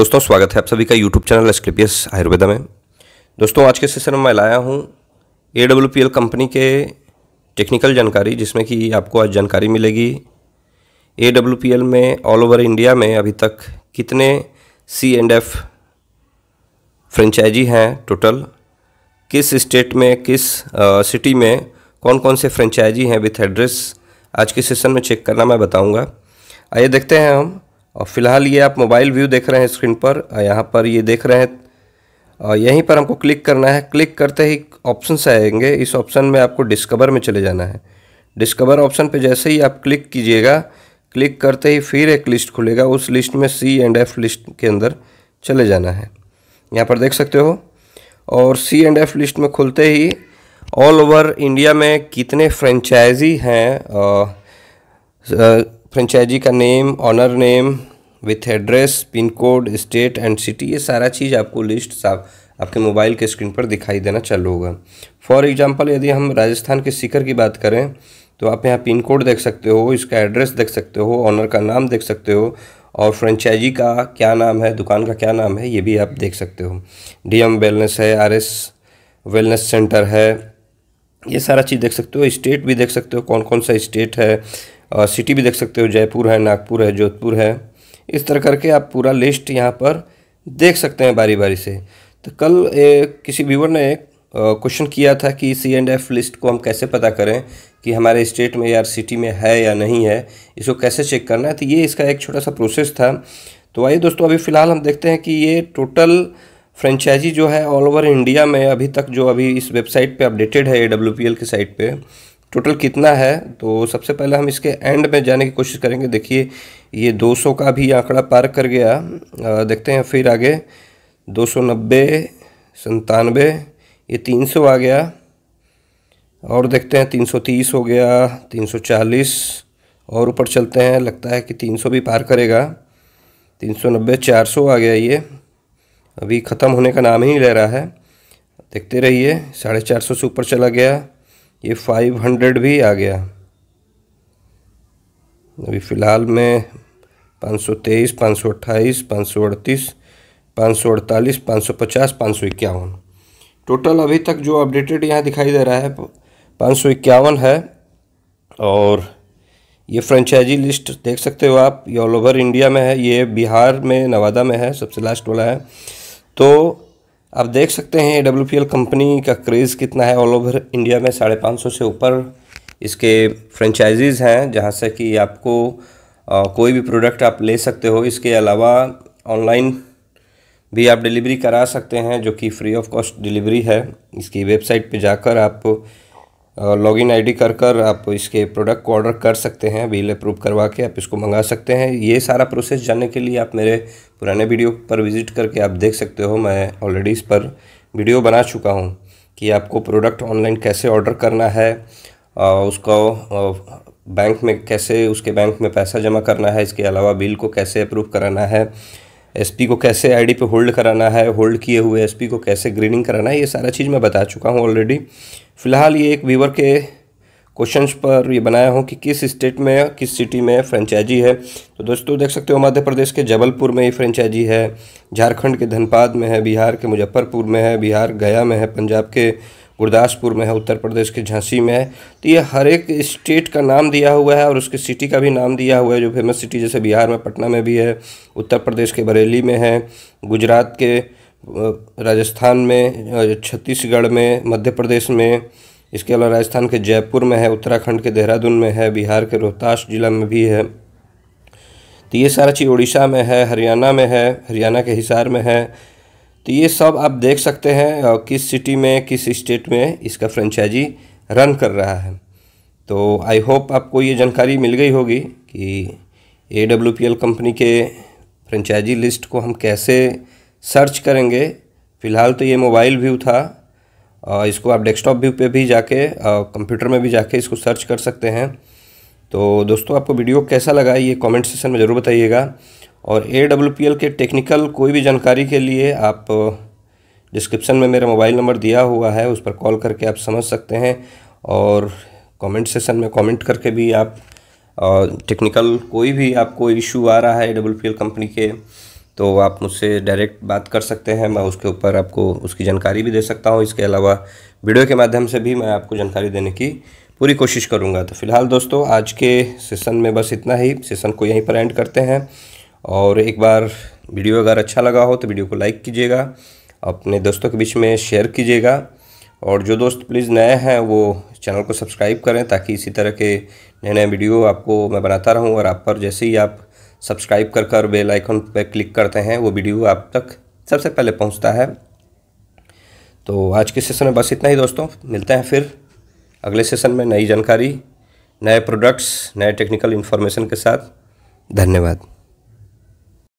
दोस्तों स्वागत है आप सभी का यूट्यूब चैनल एस्क्लिपियस आयुर्वेदा में दोस्तों आज के सेशन में मैं लाया हूँ A W P L company के टेक्निकल जानकारी जिसमें कि आपको आज जानकारी मिलेगी ए डब्ल्यू पी एल में ऑल ओवर इंडिया में अभी तक कितने सी एंड एफ फ्रेंचाइजी हैं टोटल किस स्टेट में किस सिटी में कौन कौन से फ्रेंचाइजी हैं विथ एड्रेस आज के सेशन में चेक करना मैं बताऊँगा आइए देखते हैं हम और फिलहाल ये आप मोबाइल व्यू देख रहे हैं स्क्रीन पर यहाँ पर ये देख रहे हैं और यहीं पर हमको क्लिक करना है क्लिक करते ही से आएंगे इस ऑप्शन में आपको डिस्कवर में चले जाना है डिस्कवर ऑप्शन पे जैसे ही आप क्लिक कीजिएगा क्लिक करते ही फिर एक लिस्ट खुलेगा उस लिस्ट में सी एंड एफ़ लिस्ट के अंदर चले जाना है यहाँ पर देख सकते हो और सी एंड एफ़ लिस्ट में खुलते ही ऑल ओवर इंडिया में कितने फ्रेंचाइजी हैं फ्रेंचाइजी का name owner name with address pin code state and city ये सारा चीज़ आपको लिस्ट साफ आपके मोबाइल के स्क्रीन पर दिखाई देना चालू होगा फॉर एग्जांपल यदि हम राजस्थान के सीकर की बात करें तो आप यहाँ पिन कोड देख सकते हो इसका एड्रेस देख सकते हो ऑनर का नाम देख सकते हो और फ्रेंचाइजी का क्या नाम है दुकान का क्या नाम है ये भी आप देख सकते हो डीएम वेलनेस है आरएस वेलनेस सेंटर है ये सारा चीज़ देख सकते हो स्टेट भी देख सकते हो कौन कौन सा स्टेट है सिटी भी देख सकते हो जयपुर है नागपुर है जोधपुर है इस तरह करके आप पूरा लिस्ट यहाँ पर देख सकते हैं बारी बारी से तो कल एक किसी व्यूवर ने क्वेश्चन किया था कि सी एंड एफ लिस्ट को हम कैसे पता करें कि हमारे स्टेट में या सिटी में है या नहीं है इसको कैसे चेक करना है तो ये इसका एक छोटा सा प्रोसेस था तो आइए दोस्तों अभी फ़िलहाल हम देखते हैं कि ये टोटल फ्रेंचाइजी जो है ऑल ओवर इंडिया में अभी तक जो अभी इस वेबसाइट पे अपडेटेड है ए डब्ल्यू पी एल की साइट पर टोटल कितना है तो सबसे पहले हम इसके एंड में जाने की कोशिश करेंगे देखिए ये 200 का भी आंकड़ा पार कर गया आ, देखते हैं फिर आगे दो सौ नब्बे ये तीन सौ आ गया और देखते हैं तीन सौ तीस हो गया तीन सौ चालीस और ऊपर चलते हैं लगता है कि तीन सौ भी पार करेगा तीन सौ नब्बे चार सौ आ गया ये अभी ख़त्म होने का नाम ही ले रहा है देखते रहिए साढ़े चार सौ से ऊपर चला गया ये फाइव हंड्रेड भी आ गया अभी फ़िलहाल में पाँच सौ तेईस पाँच सौ अट्ठाईस पाँच सौ अड़तीस पाँच सौ अड़तालीस पाँच सौ पचास पाँच सौ इक्यावन टोटल अभी तक जो अपडेटेड यहाँ दिखाई दे रहा है पाँच सौ इक्यावन है और ये फ्रेंचाइजी लिस्ट देख सकते हो आप ये ऑल ओवर इंडिया में है ये बिहार में नवादा में है सबसे लास्ट वाला है तो आप देख सकते हैं डब्ल्यू कंपनी का क्रेज़ कितना है ऑल ओवर इंडिया में साढ़े पाँच सौ से ऊपर इसके फ्रेंचाइजीज़ हैं जहाँ से कि आपको आ, कोई भी प्रोडक्ट आप ले सकते हो इसके अलावा ऑनलाइन भी आप डिलीवरी करा सकते हैं जो कि फ्री ऑफ कॉस्ट डिलीवरी है इसकी वेबसाइट पे जाकर आप लॉगिन आईडी कर कर आप इसके प्रोडक्ट को ऑर्डर कर सकते हैं बिल अप्रूव करवा के आप इसको मंगा सकते हैं ये सारा प्रोसेस जानने के लिए आप मेरे पुराने वीडियो पर विजिट करके आप देख सकते हो मैं ऑलरेडी इस पर वीडियो बना चुका हूँ कि आपको प्रोडक्ट ऑनलाइन कैसे ऑर्डर करना है उसको बैंक में कैसे उसके बैंक में पैसा जमा करना है इसके अलावा बिल को कैसे अप्रूव कराना है एसपी को कैसे आईडी पे होल्ड कराना है होल्ड किए हुए एसपी को कैसे ग्रीनिंग कराना है ये सारा चीज़ मैं बता चुका हूँ ऑलरेडी फ़िलहाल ये एक वीवर के क्वेश्चंस पर ये बनाया हूँ कि किस स्टेट में किस सिटी में फ्रेंचाइजी है तो दोस्तों देख सकते हो मध्य प्रदेश के जबलपुर में ये फ्रेंचाइजी है झारखंड के धनबाद में है बिहार के मुजफ्फरपुर में है बिहार गया में है पंजाब के गुरदासपुर में है उत्तर प्रदेश के झांसी में है तो ये हर एक स्टेट का नाम दिया हुआ है और उसके सिटी का भी नाम दिया हुआ है जो फेमस सिटी जैसे बिहार में पटना में भी है उत्तर प्रदेश के बरेली में है गुजरात के राजस्थान में छत्तीसगढ़ में मध्य प्रदेश में इसके अलावा राजस्थान के जयपुर में है उत्तराखंड के देहरादून में है बिहार के रोहतास जिला में भी है तो ये सारा चीज़ उड़ीसा में है हरियाणा में है हरियाणा के हिसार में है तो ये सब आप देख सकते हैं किस सिटी में किस स्टेट में इसका फ्रेंचाइजी रन कर रहा है तो आई होप आपको ये जानकारी मिल गई होगी कि A W P L company के फ्रेंचाइजी लिस्ट को हम कैसे सर्च करेंगे फ़िलहाल तो ये मोबाइल व्यू था और इसको आप डेस्कटॉप व्यू पे भी जाके कंप्यूटर में भी जाके इसको सर्च कर सकते हैं तो दोस्तों आपको वीडियो कैसा लगा ये कमेंट सेक्शन में ज़रूर बताइएगा और ए के टेक्निकल कोई भी जानकारी के लिए आप डिस्क्रिप्शन में मेरा मोबाइल नंबर दिया हुआ है उस पर कॉल करके आप समझ सकते हैं और कमेंट सेशन में कमेंट करके भी आप टेक्निकल कोई भी आपको इशू आ रहा है ए कंपनी के तो आप मुझसे डायरेक्ट बात कर सकते हैं मैं उसके ऊपर आपको उसकी जानकारी भी दे सकता हूँ इसके अलावा वीडियो के माध्यम से भी मैं आपको जानकारी देने की पूरी कोशिश करूँगा तो फिलहाल दोस्तों आज के सेशन में बस इतना ही सेशन को यहीं पर एंड करते हैं और एक बार वीडियो अगर अच्छा लगा हो तो वीडियो को लाइक कीजिएगा अपने दोस्तों के बीच में शेयर कीजिएगा और जो दोस्त प्लीज़ नए हैं वो चैनल को सब्सक्राइब करें ताकि इसी तरह के नए नए वीडियो आपको मैं बनाता रहूं और आप पर जैसे ही आप सब्सक्राइब कर कर बेल आइकन पर क्लिक करते हैं वो वीडियो आप तक सबसे पहले पहुंचता है तो आज के सेशन में बस इतना ही दोस्तों मिलते हैं फिर अगले सेशन में नई जानकारी नए प्रोडक्ट्स नए टेक्निकल इन्फॉर्मेशन के साथ धन्यवाद